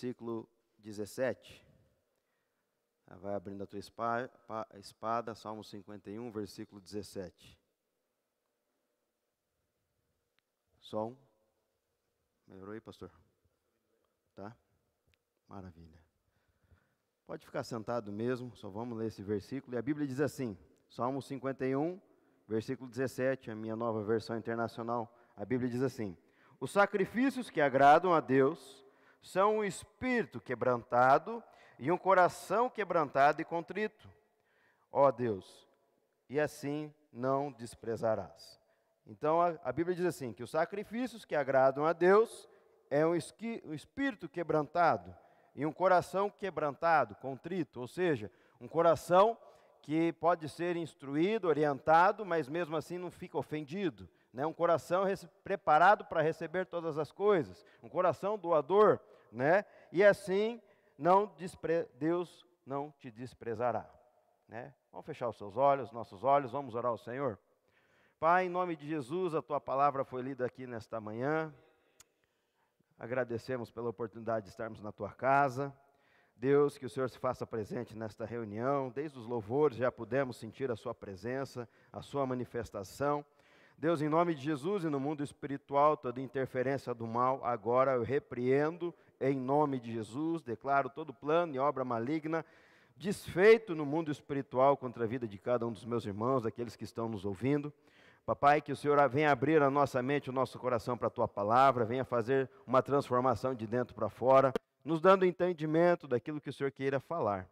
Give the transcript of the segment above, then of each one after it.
versículo 17. Ah, vai abrindo a tua espada, Salmo 51, versículo 17. Som? Melhorou aí, pastor? Tá? Maravilha. Pode ficar sentado mesmo, só vamos ler esse versículo. E a Bíblia diz assim, Salmo 51, versículo 17, a minha nova versão internacional. A Bíblia diz assim: Os sacrifícios que agradam a Deus são um espírito quebrantado e um coração quebrantado e contrito. Ó Deus, e assim não desprezarás. Então a, a, Bíblia diz assim: que os sacrifícios que agradam a Deus é um, esqui, um espírito quebrantado e um coração quebrantado, contrito, ou seja, um coração que pode ser instruído, orientado, mas mesmo assim não fica ofendido. Né? Um coração preparado para receber todas as coisas, um coração doador, né? E assim, não despre... Deus não te desprezará, né? Vamos fechar os seus olhos, nossos olhos, vamos orar ao Senhor. Pai, em nome de Jesus, a tua palavra foi lida aqui nesta manhã. Agradecemos pela oportunidade de estarmos na tua casa. Deus, que o Senhor se faça presente nesta reunião. Desde os louvores já pudemos sentir a Sua presença, a Sua manifestação. Deus, em nome de Jesus e no mundo espiritual, toda interferência do mal, agora eu repreendo em nome de Jesus, declaro todo plano e obra maligna desfeito no mundo espiritual contra a vida de cada um dos meus irmãos, daqueles que estão nos ouvindo. Papai, que o Senhor venha abrir a nossa mente, o nosso coração para a tua palavra, venha fazer uma transformação de dentro para fora, nos dando entendimento daquilo que o Senhor queira falar.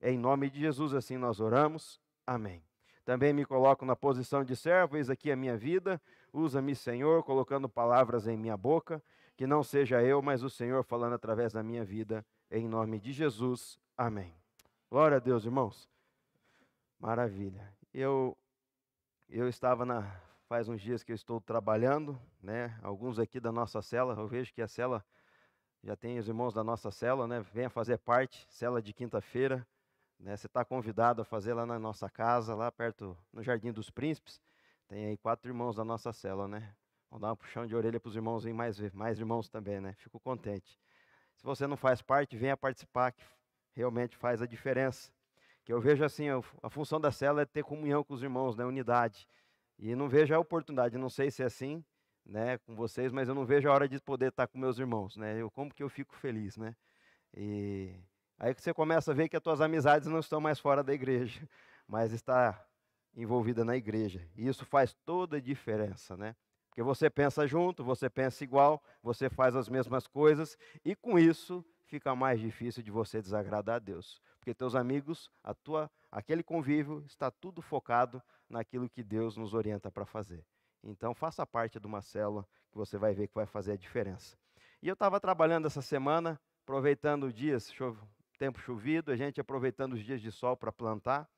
É em nome de Jesus assim nós oramos. Amém. Também me coloco na posição de servo, eis aqui a minha vida, usa-me, Senhor, colocando palavras em minha boca que não seja eu, mas o Senhor falando através da minha vida, em nome de Jesus. Amém. Glória a Deus, irmãos. Maravilha. Eu eu estava na faz uns dias que eu estou trabalhando, né? Alguns aqui da nossa cela, eu vejo que a cela já tem os irmãos da nossa cela, né? Venha fazer parte, cela de quinta-feira, né? Você está convidado a fazer lá na nossa casa, lá perto no Jardim dos Príncipes. Tem aí quatro irmãos da nossa cela, né? Vamos dar um puxão de orelha para os irmãos mais, mais irmãos também, né? Fico contente. Se você não faz parte, venha participar, que realmente faz a diferença. Que eu vejo assim, a função da célula é ter comunhão com os irmãos, né? Unidade. E não vejo a oportunidade, não sei se é assim, né, com vocês, mas eu não vejo a hora de poder estar com meus irmãos, né? Eu como que eu fico feliz, né? E aí que você começa a ver que as tuas amizades não estão mais fora da igreja, mas está envolvida na igreja. E isso faz toda a diferença, né? Porque você pensa junto, você pensa igual, você faz as mesmas coisas e com isso fica mais difícil de você desagradar a Deus, porque teus amigos, a tua, aquele convívio está tudo focado naquilo que Deus nos orienta para fazer. Então faça parte de uma célula que você vai ver que vai fazer a diferença. E eu estava trabalhando essa semana, aproveitando dias, tempo chovido, a gente aproveitando os dias de sol para plantar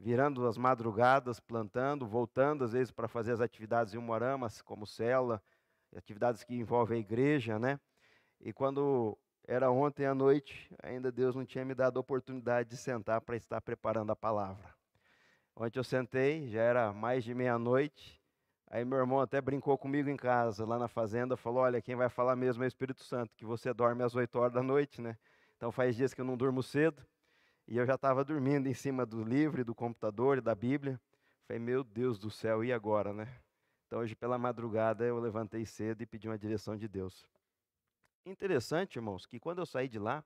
virando as madrugadas, plantando, voltando às vezes para fazer as atividades em Umorama, como cela, atividades que envolvem a igreja, né? E quando era ontem à noite, ainda Deus não tinha me dado a oportunidade de sentar para estar preparando a palavra. Ontem eu sentei, já era mais de meia-noite, aí meu irmão até brincou comigo em casa, lá na fazenda, falou, olha, quem vai falar mesmo é o Espírito Santo, que você dorme às 8 horas da noite, né? Então faz dias que eu não durmo cedo, e eu já estava dormindo em cima do livro, do computador e da Bíblia. Falei, meu Deus do céu, e agora, né? Então, hoje pela madrugada, eu levantei cedo e pedi uma direção de Deus. Interessante, irmãos, que quando eu saí de lá,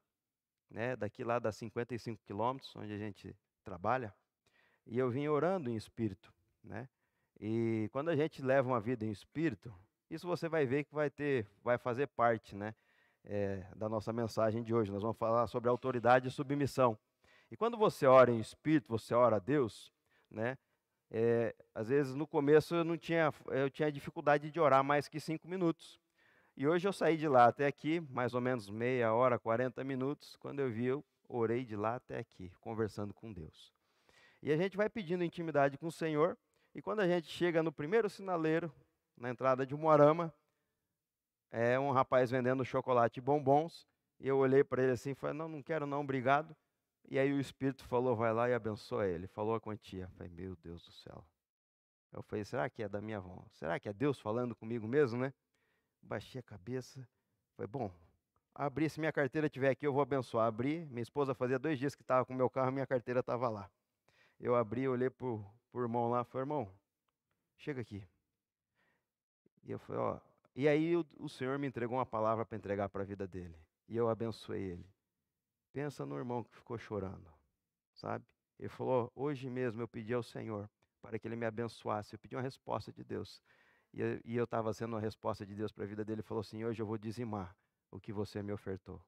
né, daqui lá das 55 quilômetros, onde a gente trabalha, e eu vim orando em espírito, né? E quando a gente leva uma vida em espírito, isso você vai ver que vai ter, vai fazer parte, né, é, da nossa mensagem de hoje. Nós vamos falar sobre autoridade e submissão. E quando você ora em espírito, você ora a Deus, né? É, às vezes no começo eu não tinha, eu tinha dificuldade de orar mais que cinco minutos. E hoje eu saí de lá até aqui, mais ou menos meia hora, 40 minutos. Quando eu vi, eu orei de lá até aqui, conversando com Deus. E a gente vai pedindo intimidade com o Senhor. E quando a gente chega no primeiro sinaleiro, na entrada de Moarama, é um rapaz vendendo chocolate e bombons. E eu olhei para ele assim e falei: Não, não quero, não, obrigado. E aí o Espírito falou, vai lá e abençoa ele. Falou a quantia. falei, meu Deus do céu. Eu falei, será que é da minha avó? Será que é Deus falando comigo mesmo, né? Baixei a cabeça. Falei, bom, abri, se minha carteira estiver aqui, eu vou abençoar. Abri, minha esposa fazia dois dias que estava com meu carro, minha carteira estava lá. Eu abri, olhei para o irmão lá, falei, irmão, chega aqui. E eu falei, ó, e aí o, o Senhor me entregou uma palavra para entregar para a vida dele. E eu abençoei ele. Pensa no irmão que ficou chorando, sabe? Ele falou: Hoje mesmo eu pedi ao Senhor para que ele me abençoasse. Eu pedi uma resposta de Deus. E eu estava sendo uma resposta de Deus para a vida dele. Ele falou assim: Hoje eu vou dizimar o que você me ofertou.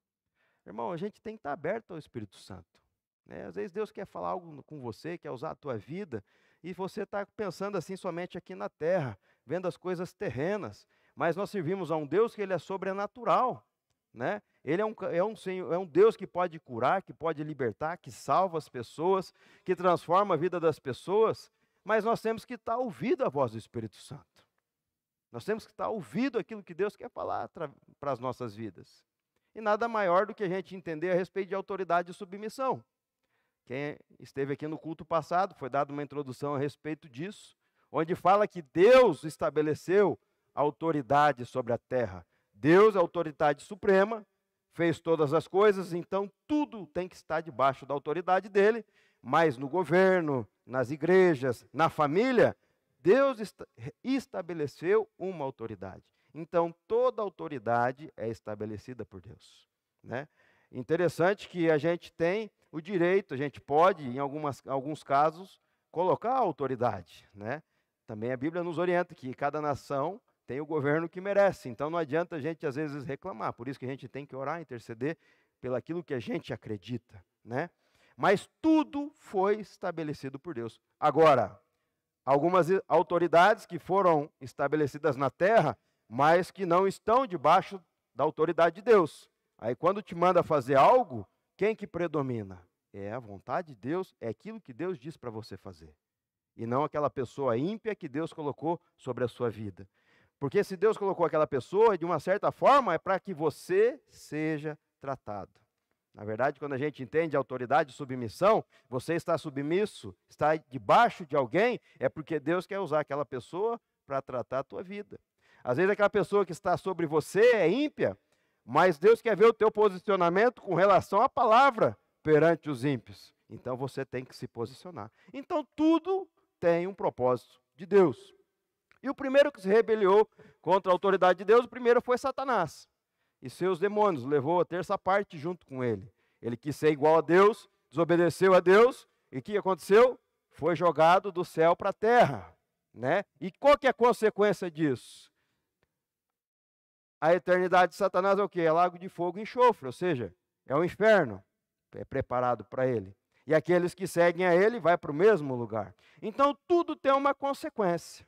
Irmão, a gente tem que estar tá aberto ao Espírito Santo. Né? Às vezes Deus quer falar algo com você, quer usar a tua vida, e você está pensando assim somente aqui na terra, vendo as coisas terrenas. Mas nós servimos a um Deus que ele é sobrenatural. Né? Ele é um, é, um senhor, é um Deus que pode curar, que pode libertar, que salva as pessoas, que transforma a vida das pessoas, mas nós temos que estar ouvindo a voz do Espírito Santo. Nós temos que estar ouvindo aquilo que Deus quer falar para as nossas vidas. E nada maior do que a gente entender a respeito de autoridade e submissão. Quem esteve aqui no culto passado, foi dada uma introdução a respeito disso, onde fala que Deus estabeleceu autoridade sobre a terra. Deus é a autoridade suprema, fez todas as coisas, então tudo tem que estar debaixo da autoridade dele, mas no governo, nas igrejas, na família, Deus est estabeleceu uma autoridade. Então toda autoridade é estabelecida por Deus, né? Interessante que a gente tem o direito, a gente pode, em algumas, alguns casos, colocar a autoridade. Né? Também a Bíblia nos orienta que cada nação tem o governo que merece. Então não adianta a gente às vezes reclamar. Por isso que a gente tem que orar, interceder pelo aquilo que a gente acredita, né? Mas tudo foi estabelecido por Deus. Agora, algumas autoridades que foram estabelecidas na terra, mas que não estão debaixo da autoridade de Deus. Aí quando te manda fazer algo, quem que predomina? É a vontade de Deus, é aquilo que Deus diz para você fazer. E não aquela pessoa ímpia que Deus colocou sobre a sua vida. Porque se Deus colocou aquela pessoa, de uma certa forma, é para que você seja tratado. Na verdade, quando a gente entende autoridade e submissão, você está submisso, está debaixo de alguém, é porque Deus quer usar aquela pessoa para tratar a tua vida. Às vezes aquela pessoa que está sobre você é ímpia, mas Deus quer ver o teu posicionamento com relação à palavra perante os ímpios. Então você tem que se posicionar. Então tudo tem um propósito de Deus. E o primeiro que se rebeliou contra a autoridade de Deus, o primeiro foi Satanás. E seus demônios levou a terça parte junto com ele. Ele quis ser igual a Deus, desobedeceu a Deus, e o que aconteceu? Foi jogado do céu para a terra. Né? E qual que é a consequência disso? A eternidade de Satanás é o quê? É lago de fogo e enxofre, ou seja, é o um inferno. É preparado para ele. E aqueles que seguem a ele vai para o mesmo lugar. Então tudo tem uma consequência.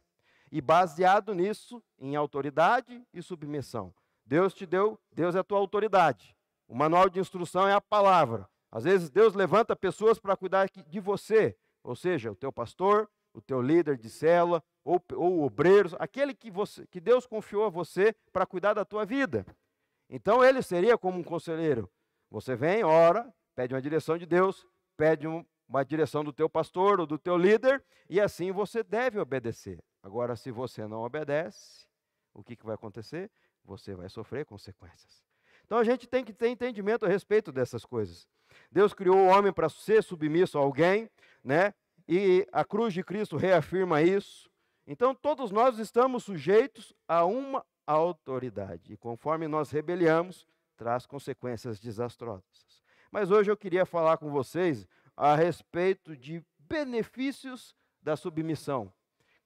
E baseado nisso, em autoridade e submissão. Deus te deu, Deus é a tua autoridade. O manual de instrução é a palavra. Às vezes Deus levanta pessoas para cuidar de você, ou seja, o teu pastor, o teu líder de cela ou, ou obreiros, aquele que, você, que Deus confiou a você para cuidar da tua vida. Então ele seria como um conselheiro. Você vem, ora, pede uma direção de Deus, pede um, uma direção do teu pastor ou do teu líder, e assim você deve obedecer. Agora, se você não obedece, o que, que vai acontecer? Você vai sofrer consequências. Então a gente tem que ter entendimento a respeito dessas coisas. Deus criou o homem para ser submisso a alguém, né? E a cruz de Cristo reafirma isso. Então todos nós estamos sujeitos a uma autoridade. E conforme nós rebeliamos, traz consequências desastrosas. Mas hoje eu queria falar com vocês a respeito de benefícios da submissão.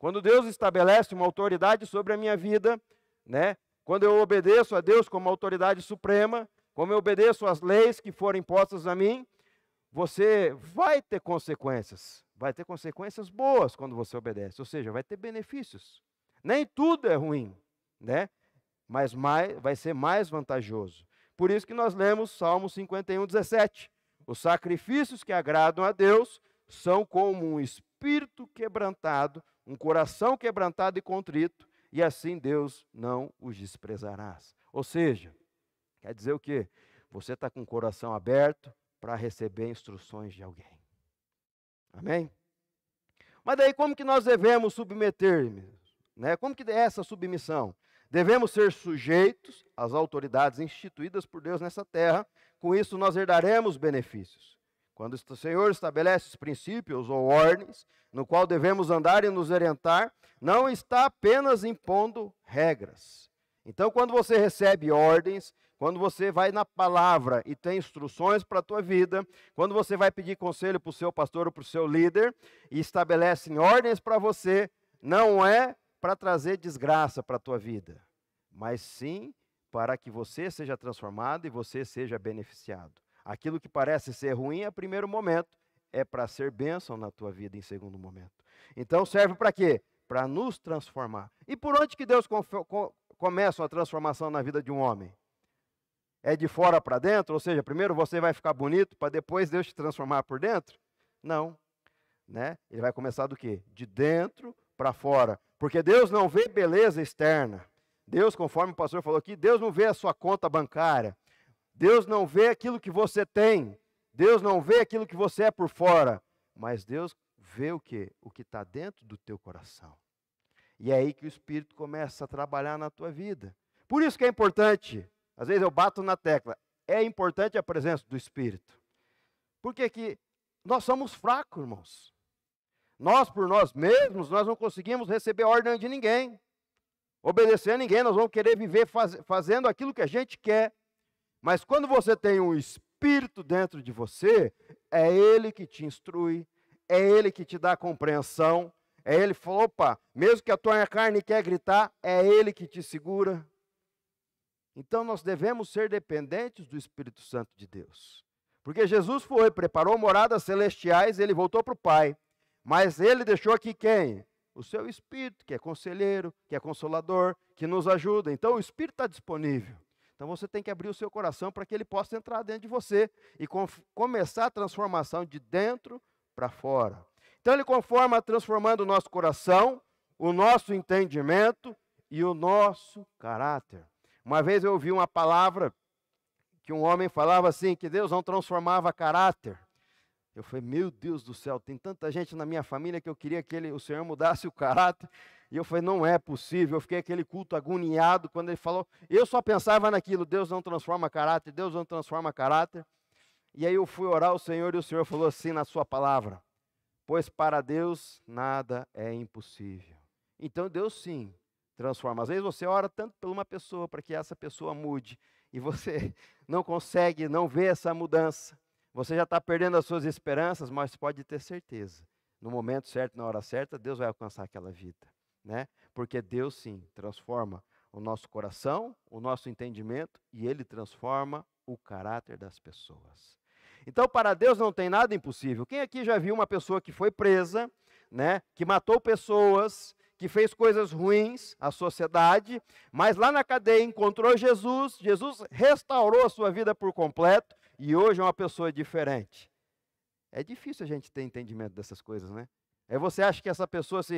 Quando Deus estabelece uma autoridade sobre a minha vida, né? Quando eu obedeço a Deus como autoridade suprema, como eu obedeço às leis que foram impostas a mim, você vai ter consequências. Vai ter consequências boas quando você obedece, ou seja, vai ter benefícios. Nem tudo é ruim, né? Mas mais, vai ser mais vantajoso. Por isso que nós lemos Salmo 51, 17. Os sacrifícios que agradam a Deus são como um espírito quebrantado, um coração quebrantado e contrito, e assim Deus não os desprezarás. Ou seja, quer dizer o quê? Você está com o coração aberto para receber instruções de alguém. Amém? Mas daí como que nós devemos submeter, né? Como que é essa submissão? Devemos ser sujeitos às autoridades instituídas por Deus nessa terra. Com isso nós herdaremos benefícios. Quando o Senhor estabelece os princípios ou ordens no qual devemos andar e nos orientar, não está apenas impondo regras. Então, quando você recebe ordens, quando você vai na palavra e tem instruções para a tua vida, quando você vai pedir conselho para o seu pastor ou para o seu líder e estabelecem ordens para você, não é para trazer desgraça para a tua vida, mas sim para que você seja transformado e você seja beneficiado. Aquilo que parece ser ruim a é primeiro momento é para ser bênção na tua vida em segundo momento. Então serve para quê? Para nos transformar. E por onde que Deus com começa a transformação na vida de um homem? É de fora para dentro? Ou seja, primeiro você vai ficar bonito para depois Deus te transformar por dentro? Não. Né? Ele vai começar do quê? De dentro para fora. Porque Deus não vê beleza externa. Deus, conforme o pastor falou aqui, Deus não vê a sua conta bancária. Deus não vê aquilo que você tem, Deus não vê aquilo que você é por fora, mas Deus vê o que? O que está dentro do teu coração. E é aí que o Espírito começa a trabalhar na tua vida. Por isso que é importante, às vezes eu bato na tecla, é importante a presença do Espírito. Porque que nós somos fracos, irmãos. Nós, por nós mesmos, nós não conseguimos receber ordem de ninguém. Obedecer a ninguém, nós vamos querer viver faz, fazendo aquilo que a gente quer. Mas quando você tem um espírito dentro de você, é ele que te instrui, é ele que te dá compreensão, é ele que fala, opa, mesmo que a tua carne quer gritar, é ele que te segura. Então nós devemos ser dependentes do Espírito Santo de Deus. Porque Jesus foi, preparou moradas celestiais, ele voltou para o Pai. Mas ele deixou aqui quem? O seu Espírito, que é conselheiro, que é consolador, que nos ajuda. Então o Espírito está disponível. Então você tem que abrir o seu coração para que ele possa entrar dentro de você e começar a transformação de dentro para fora. Então ele conforma transformando o nosso coração, o nosso entendimento e o nosso caráter. Uma vez eu ouvi uma palavra que um homem falava assim, que Deus não transformava caráter, eu falei, meu Deus do céu, tem tanta gente na minha família que eu queria que ele, o Senhor mudasse o caráter. E eu falei, não é possível. Eu fiquei aquele culto agoniado quando ele falou. Eu só pensava naquilo, Deus não transforma caráter, Deus não transforma caráter. E aí eu fui orar ao Senhor e o Senhor falou assim na sua palavra: Pois para Deus nada é impossível. Então Deus sim transforma. Às vezes você ora tanto por uma pessoa para que essa pessoa mude e você não consegue, não vê essa mudança. Você já está perdendo as suas esperanças, mas pode ter certeza. No momento certo, na hora certa, Deus vai alcançar aquela vida. Né? Porque Deus sim transforma o nosso coração, o nosso entendimento e ele transforma o caráter das pessoas. Então, para Deus não tem nada impossível. Quem aqui já viu uma pessoa que foi presa, né, que matou pessoas, que fez coisas ruins à sociedade, mas lá na cadeia encontrou Jesus, Jesus restaurou a sua vida por completo e hoje é uma pessoa diferente. É difícil a gente ter entendimento dessas coisas, né? Aí é você acha que essa pessoa se,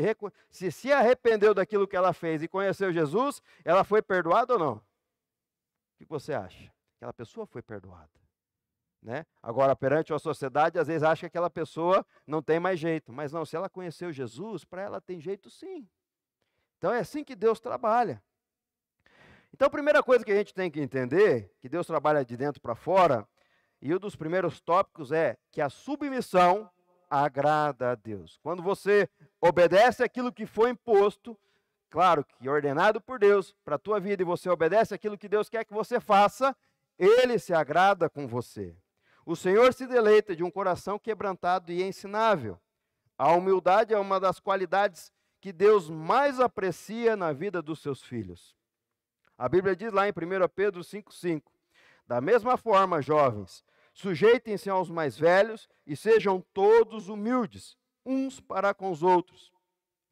se, se arrependeu daquilo que ela fez e conheceu Jesus, ela foi perdoada ou não? O que você acha? Aquela pessoa foi perdoada. Né? Agora, perante a sociedade, às vezes acha que aquela pessoa não tem mais jeito. Mas não, se ela conheceu Jesus, para ela tem jeito sim. Então é assim que Deus trabalha. Então, a primeira coisa que a gente tem que entender, que Deus trabalha de dentro para fora, e um dos primeiros tópicos é que a submissão agrada a Deus. Quando você obedece aquilo que foi imposto, claro que ordenado por Deus para a tua vida e você obedece aquilo que Deus quer que você faça, ele se agrada com você. O Senhor se deleita de um coração quebrantado e ensinável. A humildade é uma das qualidades que Deus mais aprecia na vida dos seus filhos. A Bíblia diz lá em 1 Pedro 5,5: Da mesma forma, jovens, Sujeitem-se aos mais velhos e sejam todos humildes, uns para com os outros.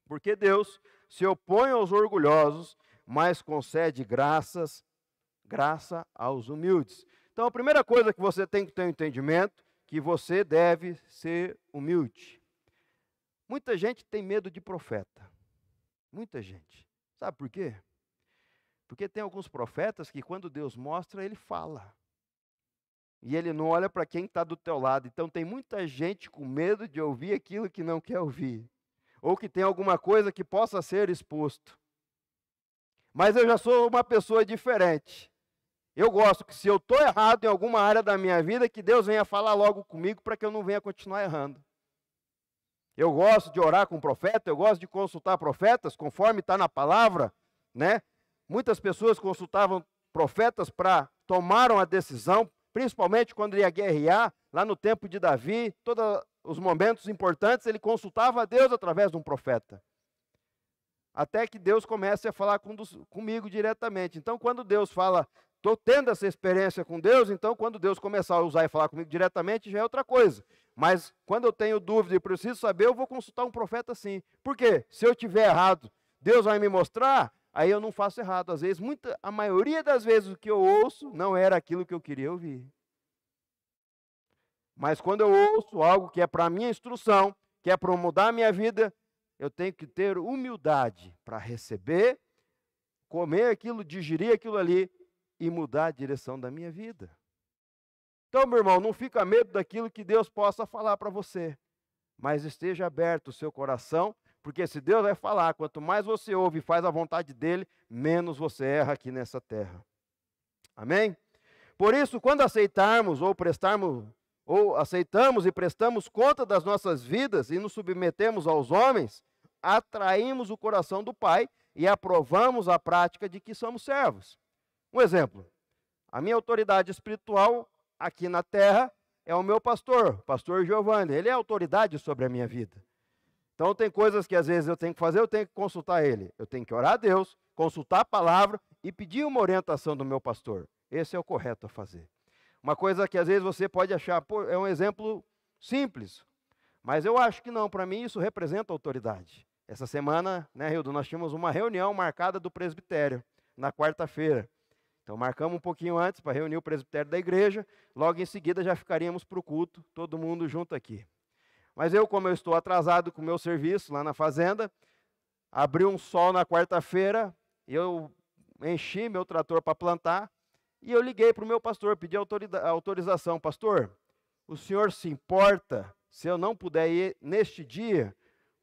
Porque Deus se opõe aos orgulhosos, mas concede graças, graça aos humildes. Então, a primeira coisa que você tem que ter um entendimento, que você deve ser humilde. Muita gente tem medo de profeta. Muita gente. Sabe por quê? Porque tem alguns profetas que quando Deus mostra, ele fala e ele não olha para quem está do teu lado. Então tem muita gente com medo de ouvir aquilo que não quer ouvir, ou que tem alguma coisa que possa ser exposto. Mas eu já sou uma pessoa diferente. Eu gosto que se eu estou errado em alguma área da minha vida, que Deus venha falar logo comigo para que eu não venha continuar errando. Eu gosto de orar com profeta, eu gosto de consultar profetas, conforme está na palavra, né? Muitas pessoas consultavam profetas para tomaram a decisão principalmente quando ia guerrear, lá no tempo de Davi, todos os momentos importantes, ele consultava a Deus através de um profeta. Até que Deus comece a falar com, comigo diretamente. Então, quando Deus fala, estou tendo essa experiência com Deus, então, quando Deus começar a usar e falar comigo diretamente, já é outra coisa. Mas, quando eu tenho dúvida e preciso saber, eu vou consultar um profeta sim. Por quê? Se eu tiver errado, Deus vai me mostrar, aí eu não faço errado. Às vezes, muita, a maioria das vezes o que eu ouço não era aquilo que eu queria ouvir. Mas quando eu ouço algo que é para minha instrução, que é para mudar a minha vida, eu tenho que ter humildade para receber, comer aquilo, digerir aquilo ali e mudar a direção da minha vida. Então, meu irmão, não fica medo daquilo que Deus possa falar para você, mas esteja aberto o seu coração porque se Deus vai falar, quanto mais você ouve e faz a vontade dele, menos você erra aqui nessa terra. Amém? Por isso, quando aceitarmos ou prestarmos ou aceitamos e prestamos conta das nossas vidas e nos submetemos aos homens, atraímos o coração do Pai e aprovamos a prática de que somos servos. Um exemplo: a minha autoridade espiritual aqui na terra é o meu pastor, pastor Giovanni. Ele é autoridade sobre a minha vida. Então tem coisas que às vezes eu tenho que fazer, eu tenho que consultar ele. Eu tenho que orar a Deus, consultar a palavra e pedir uma orientação do meu pastor. Esse é o correto a fazer. Uma coisa que às vezes você pode achar, é um exemplo simples, mas eu acho que não, para mim isso representa autoridade. Essa semana, né, Rildo, nós tínhamos uma reunião marcada do presbitério, na quarta-feira. Então marcamos um pouquinho antes para reunir o presbitério da igreja, logo em seguida já ficaríamos para o culto, todo mundo junto aqui. Mas eu, como eu estou atrasado com o meu serviço lá na fazenda, abriu um sol na quarta-feira, eu enchi meu trator para plantar, e eu liguei para o meu pastor, pedi autorização. Pastor, o senhor se importa se eu não puder ir neste dia,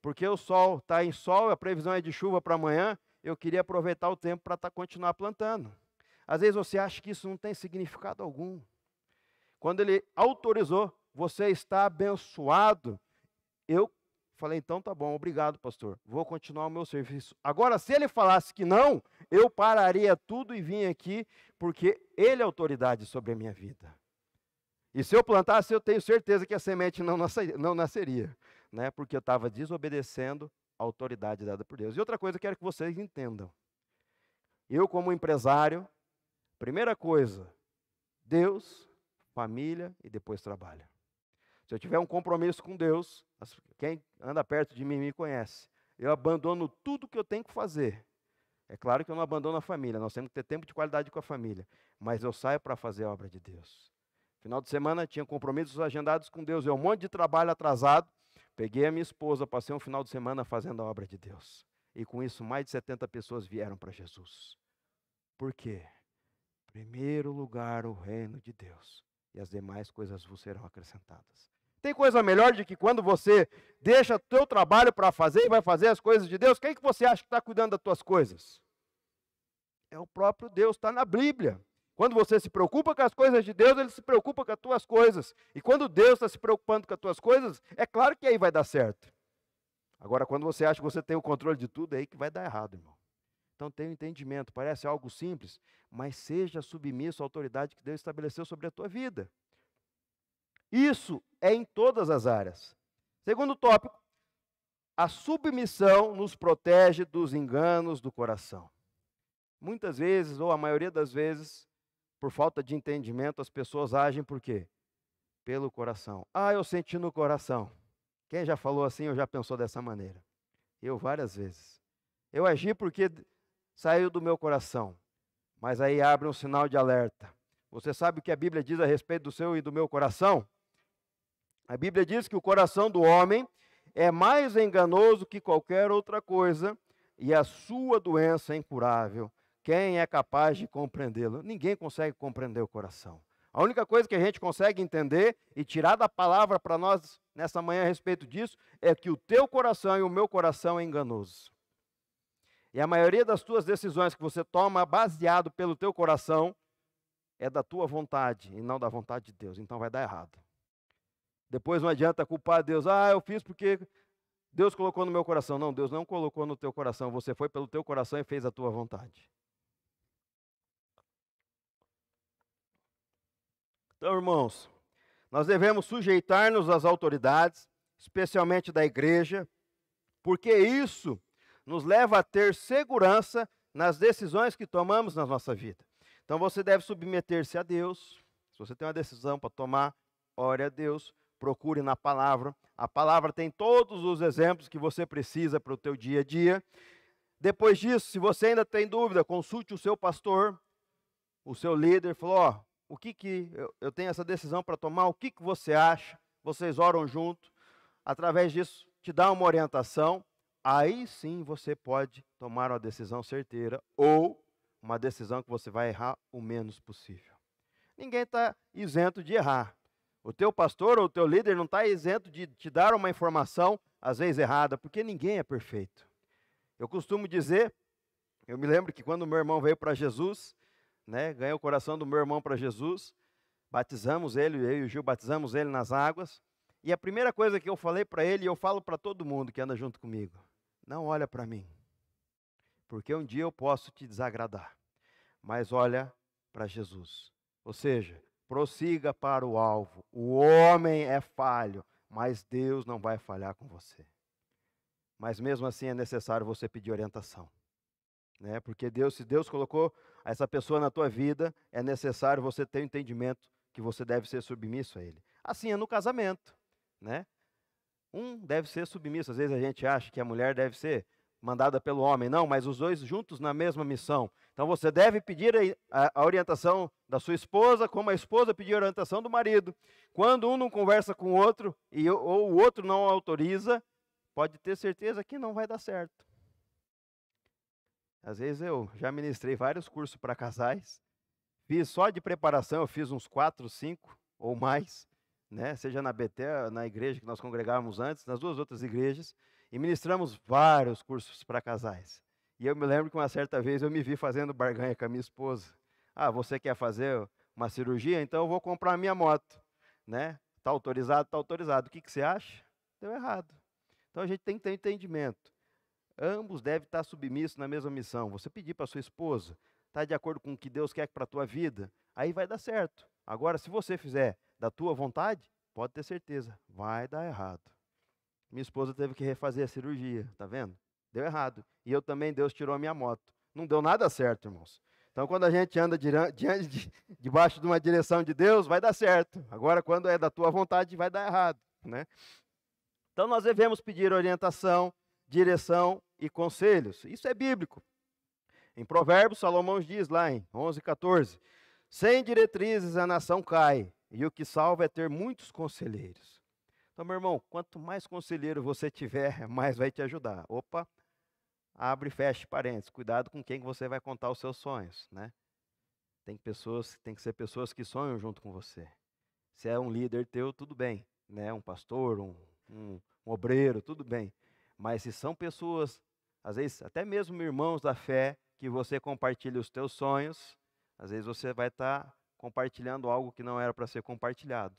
porque o sol está em sol, a previsão é de chuva para amanhã, eu queria aproveitar o tempo para tá, continuar plantando. Às vezes você acha que isso não tem significado algum. Quando ele autorizou, você está abençoado eu falei, então tá bom, obrigado, pastor. Vou continuar o meu serviço. Agora, se ele falasse que não, eu pararia tudo e vim aqui, porque ele é autoridade sobre a minha vida. E se eu plantasse, eu tenho certeza que a semente não, nasceria, não nasceria né? porque eu estava desobedecendo a autoridade dada por Deus. E outra coisa que eu quero que vocês entendam. Eu, como empresário, primeira coisa, Deus, família e depois trabalho. Se eu tiver um compromisso com Deus, quem anda perto de mim me conhece. Eu abandono tudo que eu tenho que fazer. É claro que eu não abandono a família, nós temos que ter tempo de qualidade com a família, mas eu saio para fazer a obra de Deus. Final de semana tinha compromissos agendados com Deus, eu um monte de trabalho atrasado. Peguei a minha esposa, passei um final de semana fazendo a obra de Deus. E com isso, mais de 70 pessoas vieram para Jesus. Por quê? Primeiro lugar, o reino de Deus, e as demais coisas vos serão acrescentadas. Tem coisa melhor de que quando você deixa teu trabalho para fazer e vai fazer as coisas de Deus, quem é que você acha que está cuidando das tuas coisas? É o próprio Deus, está na Bíblia. Quando você se preocupa com as coisas de Deus, ele se preocupa com as tuas coisas. E quando Deus está se preocupando com as tuas coisas, é claro que aí vai dar certo. Agora, quando você acha que você tem o controle de tudo, é aí que vai dar errado, irmão. Então tenha um entendimento, parece algo simples, mas seja submisso à autoridade que Deus estabeleceu sobre a tua vida. Isso é em todas as áreas. Segundo tópico, a submissão nos protege dos enganos do coração. Muitas vezes, ou a maioria das vezes, por falta de entendimento, as pessoas agem por quê? Pelo coração. Ah, eu senti no coração. Quem já falou assim ou já pensou dessa maneira? Eu várias vezes. Eu agi porque saiu do meu coração. Mas aí abre um sinal de alerta. Você sabe o que a Bíblia diz a respeito do seu e do meu coração? A Bíblia diz que o coração do homem é mais enganoso que qualquer outra coisa e a sua doença é incurável. Quem é capaz de compreendê-lo? Ninguém consegue compreender o coração. A única coisa que a gente consegue entender e tirar da palavra para nós nessa manhã a respeito disso é que o teu coração e o meu coração é enganoso. E a maioria das tuas decisões que você toma baseado pelo teu coração é da tua vontade e não da vontade de Deus. Então vai dar errado. Depois não adianta culpar Deus. Ah, eu fiz porque Deus colocou no meu coração. Não, Deus não colocou no teu coração. Você foi pelo teu coração e fez a tua vontade. Então, irmãos, nós devemos sujeitar-nos às autoridades, especialmente da igreja, porque isso nos leva a ter segurança nas decisões que tomamos na nossa vida. Então você deve submeter-se a Deus. Se você tem uma decisão para tomar, ore a Deus procure na palavra. A palavra tem todos os exemplos que você precisa para o teu dia a dia. Depois disso, se você ainda tem dúvida, consulte o seu pastor, o seu líder, falou, ó, o que que eu, eu tenho essa decisão para tomar, o que que você acha? Vocês oram junto. Através disso, te dá uma orientação. Aí sim você pode tomar uma decisão certeira ou uma decisão que você vai errar o menos possível. Ninguém está isento de errar. O teu pastor ou o teu líder não está isento de te dar uma informação, às vezes errada, porque ninguém é perfeito. Eu costumo dizer, eu me lembro que quando meu irmão veio para Jesus, né, o coração do meu irmão para Jesus, batizamos ele, eu e o Gil batizamos ele nas águas, e a primeira coisa que eu falei para ele, e eu falo para todo mundo que anda junto comigo, não olha para mim, porque um dia eu posso te desagradar, mas olha para Jesus. Ou seja, prossiga para o alvo. O homem é falho, mas Deus não vai falhar com você. Mas mesmo assim é necessário você pedir orientação. Né? Porque Deus, se Deus colocou essa pessoa na tua vida, é necessário você ter o um entendimento que você deve ser submisso a ele. Assim é no casamento, né? Um deve ser submisso. Às vezes a gente acha que a mulher deve ser mandada pelo homem, não, mas os dois juntos na mesma missão. Então você deve pedir a, a, orientação da sua esposa, como a esposa pedir a orientação do marido. Quando um não conversa com o outro e, ou o outro não autoriza, pode ter certeza que não vai dar certo. Às vezes eu já ministrei vários cursos para casais, fiz só de preparação, eu fiz uns quatro, cinco ou mais, né? seja na BT, na igreja que nós congregávamos antes, nas duas outras igrejas. E ministramos vários cursos para casais. E eu me lembro que uma certa vez eu me vi fazendo barganha com a minha esposa. Ah, você quer fazer uma cirurgia? Então eu vou comprar a minha moto. Né? Está autorizado? Está autorizado. O que, que você acha? Deu errado. Então a gente tem que ter entendimento. Ambos devem estar submissos na mesma missão. Você pedir para sua esposa, está de acordo com o que Deus quer para a tua vida, aí vai dar certo. Agora, se você fizer da tua vontade, pode ter certeza, vai dar errado. Minha esposa teve que refazer a cirurgia, tá vendo? Deu errado. E eu também, Deus tirou a minha moto. Não deu nada certo, irmãos. Então, quando a gente anda diante de, debaixo de uma direção de Deus, vai dar certo. Agora, quando é da tua vontade, vai dar errado, né? Então, nós devemos pedir orientação, direção e conselhos. Isso é bíblico. Em Provérbios, Salomão diz lá em 11, 14: Sem diretrizes a nação cai, e o que salva é ter muitos conselheiros. Então, meu irmão, quanto mais conselheiro você tiver, mais vai te ajudar. Opa, abre e fecha parênteses. Cuidado com quem você vai contar os seus sonhos, né? Tem pessoas, tem que ser pessoas que sonham junto com você. Se é um líder teu, tudo bem, né? Um pastor, um, um, um obreiro, tudo bem. Mas se são pessoas, às vezes até mesmo irmãos da fé, que você compartilha os teus sonhos, às vezes você vai estar tá compartilhando algo que não era para ser compartilhado.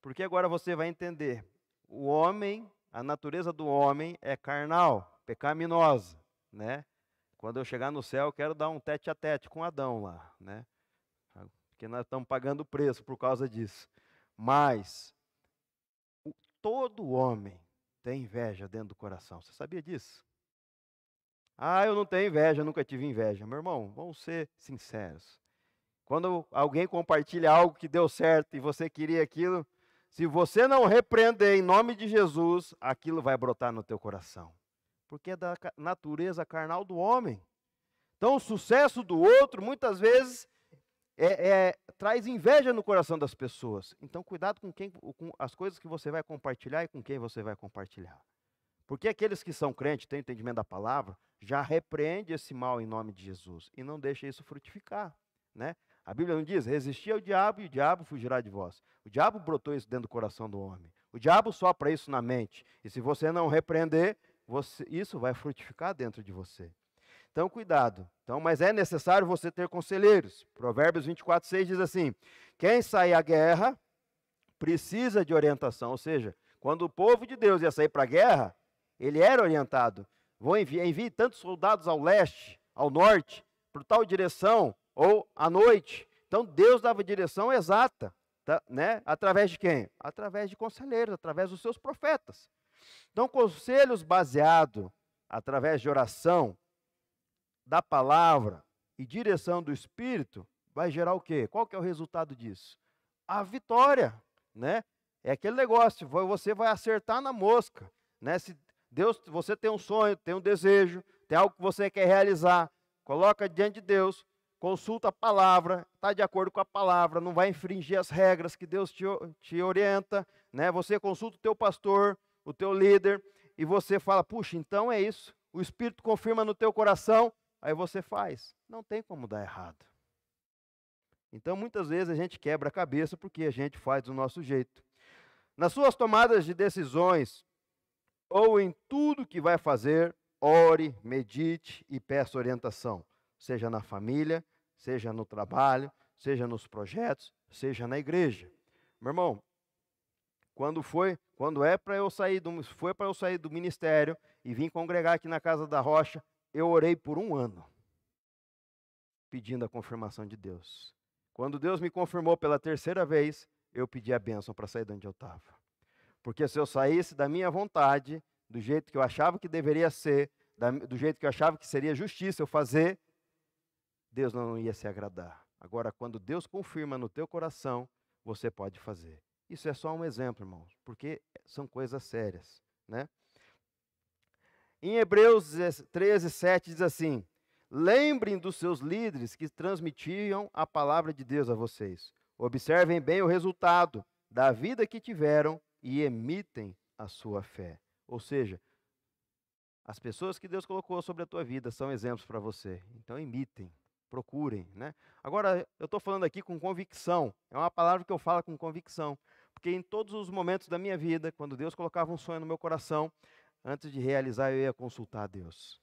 Porque agora você vai entender. O homem, a natureza do homem é carnal, pecaminosa, né? Quando eu chegar no céu, eu quero dar um tete a tete com Adão lá, né? Porque nós estamos pagando preço por causa disso. Mas o, todo homem tem inveja dentro do coração. Você sabia disso? Ah, eu não tenho inveja, nunca tive inveja. Meu irmão, vamos ser sinceros. Quando alguém compartilha algo que deu certo e você queria aquilo, se você não repreender em nome de Jesus, aquilo vai brotar no teu coração, porque é da natureza carnal do homem. Então, o sucesso do outro muitas vezes é, é, traz inveja no coração das pessoas. Então, cuidado com quem, com as coisas que você vai compartilhar e com quem você vai compartilhar. Porque aqueles que são crentes, têm entendimento da palavra, já repreende esse mal em nome de Jesus e não deixa isso frutificar, né? A Bíblia não diz: resistir ao diabo e o diabo fugirá de vós. O diabo brotou isso dentro do coração do homem. O diabo sopra isso na mente. E se você não repreender, você, isso vai frutificar dentro de você. Então, cuidado. Então, mas é necessário você ter conselheiros. Provérbios 24, 6 diz assim: quem sai à guerra precisa de orientação. Ou seja, quando o povo de Deus ia sair para a guerra, ele era orientado. Vou enviar, envie tantos soldados ao leste, ao norte, por tal direção, ou à noite. Então Deus dava direção exata, tá, né? Através de quem? Através de conselheiros, através dos seus profetas. Então conselhos baseados através de oração, da palavra e direção do Espírito vai gerar o quê? Qual que é o resultado disso? A vitória, né? É aquele negócio, você vai acertar na mosca, né? Se Deus, você tem um sonho, tem um desejo, tem algo que você quer realizar, coloca diante de Deus, consulta a palavra, está de acordo com a palavra, não vai infringir as regras que Deus te, te orienta, né? Você consulta o teu pastor, o teu líder, e você fala, puxa, então é isso. O Espírito confirma no teu coração, aí você faz. Não tem como dar errado. Então, muitas vezes a gente quebra a cabeça porque a gente faz do nosso jeito. Nas suas tomadas de decisões, ou em tudo que vai fazer, ore, medite e peça orientação seja na família, seja no trabalho, seja nos projetos, seja na igreja. Meu irmão, quando foi, quando é para eu sair do, foi para eu sair do ministério e vim congregar aqui na casa da Rocha, eu orei por um ano pedindo a confirmação de Deus. Quando Deus me confirmou pela terceira vez, eu pedi a bênção para sair de onde eu estava. Porque se eu saísse da minha vontade, do jeito que eu achava que deveria ser, da, do jeito que eu achava que seria justiça eu fazer, Deus não ia se agradar. Agora, quando Deus confirma no teu coração, você pode fazer. Isso é só um exemplo, irmãos, porque são coisas sérias, né? Em Hebreus 13, 7 diz assim: Lembrem dos seus líderes que transmitiam a palavra de Deus a vocês. Observem bem o resultado da vida que tiveram e emitem a sua fé. Ou seja, as pessoas que Deus colocou sobre a tua vida são exemplos para você. Então, imitem, procurem. Né? Agora, eu estou falando aqui com convicção, é uma palavra que eu falo com convicção, porque em todos os momentos da minha vida, quando Deus colocava um sonho no meu coração, antes de realizar, eu ia consultar a Deus.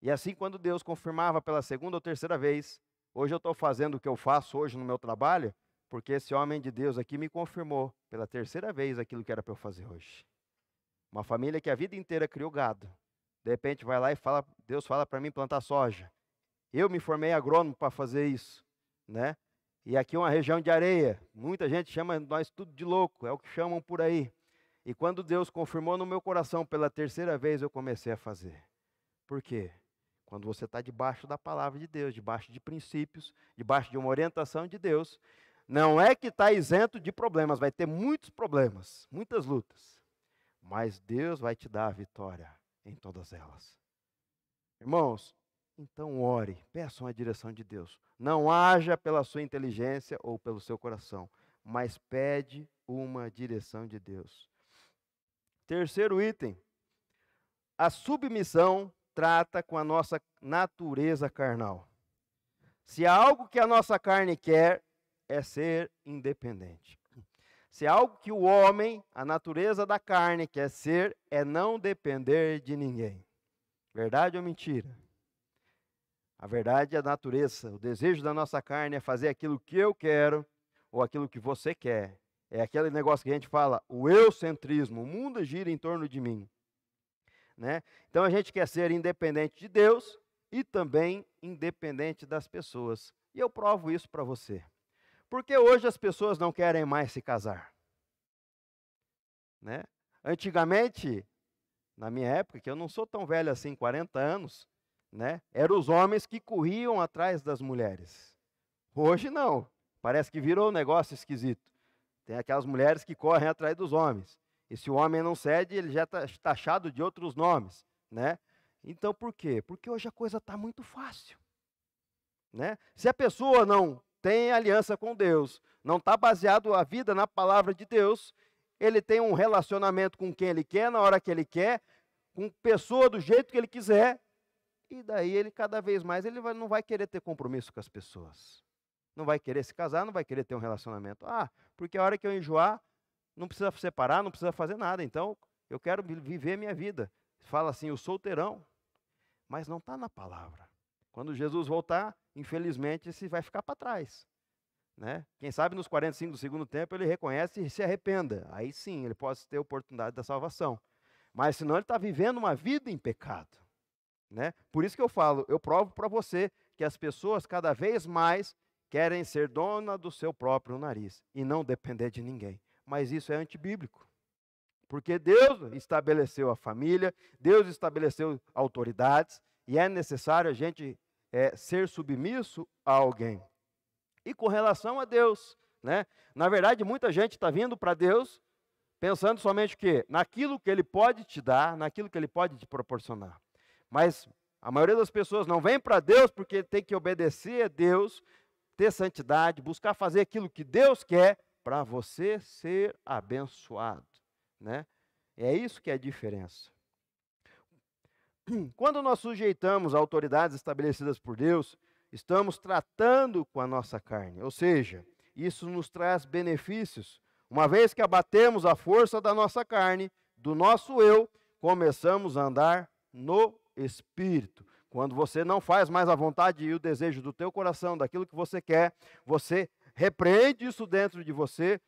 E assim, quando Deus confirmava pela segunda ou terceira vez, hoje eu estou fazendo o que eu faço hoje no meu trabalho, porque esse homem de Deus aqui me confirmou pela terceira vez aquilo que era para eu fazer hoje. Uma família que a vida inteira criou gado, de repente vai lá e fala, Deus fala para mim plantar soja. Eu me formei agrônomo para fazer isso, né? E aqui é uma região de areia. Muita gente chama nós tudo de louco, é o que chamam por aí. E quando Deus confirmou no meu coração pela terceira vez, eu comecei a fazer. Por quê? Quando você está debaixo da palavra de Deus, debaixo de princípios, debaixo de uma orientação de Deus, não é que está isento de problemas, vai ter muitos problemas, muitas lutas. Mas Deus vai te dar a vitória em todas elas. Irmãos, então ore, peçam a direção de Deus. Não haja pela sua inteligência ou pelo seu coração, mas pede uma direção de Deus. Terceiro item. A submissão trata com a nossa natureza carnal. Se há algo que a nossa carne quer, é ser independente. Se há algo que o homem, a natureza da carne quer ser, é não depender de ninguém. Verdade ou mentira? A verdade é a natureza. O desejo da nossa carne é fazer aquilo que eu quero ou aquilo que você quer. É aquele negócio que a gente fala, o eucentrismo. O mundo gira em torno de mim. Né? Então a gente quer ser independente de Deus e também independente das pessoas. E eu provo isso para você. Porque hoje as pessoas não querem mais se casar. Né? Antigamente, na minha época, que eu não sou tão velho assim, 40 anos, né? Eram os homens que corriam atrás das mulheres. Hoje não. Parece que virou um negócio esquisito. Tem aquelas mulheres que correm atrás dos homens. E se o homem não cede, ele já está taxado de outros nomes, né? Então por quê? Porque hoje a coisa está muito fácil, né? Se a pessoa não tem aliança com Deus, não está baseado a vida na palavra de Deus, ele tem um relacionamento com quem ele quer, na hora que ele quer, com pessoa do jeito que ele quiser, e daí ele cada vez mais ele vai, não vai querer ter compromisso com as pessoas. Não vai querer se casar, não vai querer ter um relacionamento. Ah, porque a hora que eu enjoar, não precisa separar, não precisa fazer nada. Então, eu quero viver minha vida. Fala assim, o solteirão. Mas não está na palavra. Quando Jesus voltar, infelizmente, esse vai ficar para trás. Né? Quem sabe nos 45 do segundo tempo ele reconhece e se arrependa. Aí sim, ele pode ter oportunidade da salvação. Mas senão ele está vivendo uma vida em pecado. Né? Por isso que eu falo, eu provo para você que as pessoas cada vez mais querem ser dona do seu próprio nariz e não depender de ninguém. Mas isso é antibíblico. Porque Deus estabeleceu a família, Deus estabeleceu autoridades, e é necessário a gente é, ser submisso a alguém. E com relação a Deus, né? Na verdade, muita gente está vindo para Deus pensando somente o quê? Naquilo que Ele pode te dar, naquilo que Ele pode te proporcionar. Mas a maioria das pessoas não vem para Deus porque tem que obedecer a Deus, ter santidade, buscar fazer aquilo que Deus quer para você ser abençoado, né? É isso que é a diferença. Quando nós sujeitamos a autoridades estabelecidas por Deus, estamos tratando com a nossa carne, ou seja, isso nos traz benefícios. Uma vez que abatemos a força da nossa carne, do nosso eu, começamos a andar no espírito. Quando você não faz mais a vontade e o desejo do teu coração, daquilo que você quer, você repreende isso dentro de você,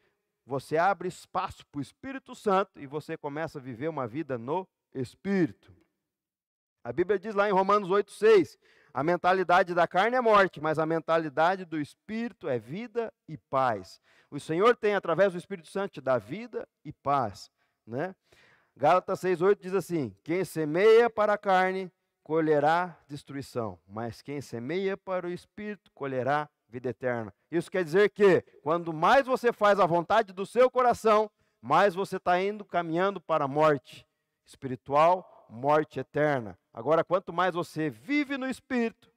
você abre espaço para o Espírito Santo e você começa a viver uma vida no espírito. A Bíblia diz lá em Romanos 8:6, a mentalidade da carne é morte, mas a mentalidade do espírito é vida e paz. O Senhor tem através do Espírito Santo da vida e paz, né? Gálatas 6,8 diz assim: Quem semeia para a carne colherá destruição, mas quem semeia para o espírito colherá vida eterna. Isso quer dizer que, quando mais você faz a vontade do seu coração, mais você está indo caminhando para a morte espiritual, morte eterna. Agora, quanto mais você vive no espírito,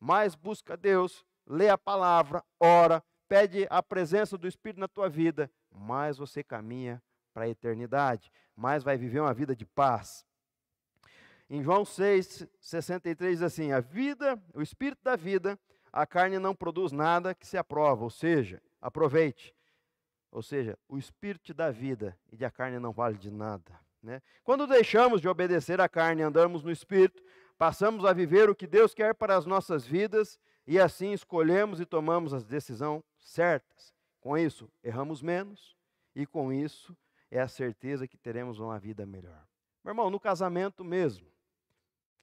mais busca Deus, lê a palavra, ora, pede a presença do Espírito na tua vida, mais você caminha para a eternidade, mas vai viver uma vida de paz. Em João 6, 63 diz assim: A vida, o espírito da vida, a carne não produz nada que se aprova, ou seja, aproveite. Ou seja, o espírito da vida e de a carne não vale de nada. Né? Quando deixamos de obedecer à carne e andamos no espírito, passamos a viver o que Deus quer para as nossas vidas e assim escolhemos e tomamos as decisões certas. Com isso, erramos menos e com isso é a certeza que teremos uma vida melhor. Meu irmão, no casamento mesmo.